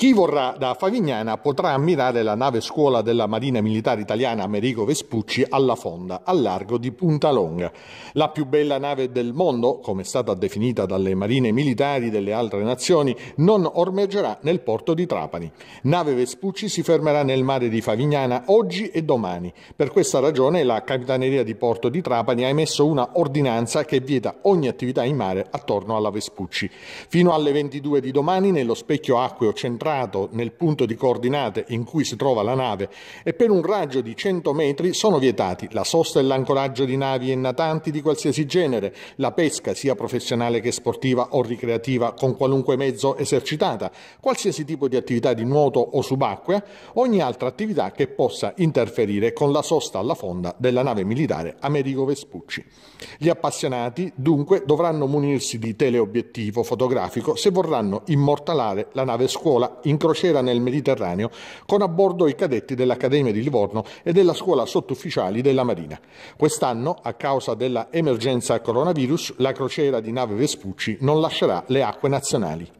Chi vorrà da Favignana potrà ammirare la nave scuola della Marina Militare Italiana Amerigo Vespucci alla fonda, al largo di Punta Longa. La più bella nave del mondo, come è stata definita dalle marine militari delle altre nazioni, non ormeggerà nel porto di Trapani. Nave Vespucci si fermerà nel mare di Favignana oggi e domani. Per questa ragione la Capitaneria di Porto di Trapani ha emesso una ordinanza che vieta ogni attività in mare attorno alla Vespucci. Fino alle 22 di domani nello specchio acqueo centrale atterrato nel punto di coordinate in cui si trova la nave e per un raggio di 100 metri sono vietati la sosta e l'ancoraggio di navi e natanti di qualsiasi genere, la pesca sia professionale che sportiva o ricreativa con qualunque mezzo esercitata, qualsiasi tipo di attività di nuoto o subacquea, ogni altra attività che possa interferire con la sosta alla fonda della nave militare Amerigo Vespucci. Gli appassionati dunque dovranno munirsi di teleobiettivo fotografico se vorranno immortalare la nave scuola in crociera nel Mediterraneo con a bordo i cadetti dell'Accademia di Livorno e della scuola sottufficiali della Marina. Quest'anno, a causa dell'emergenza coronavirus, la crociera di nave Vespucci non lascerà le acque nazionali.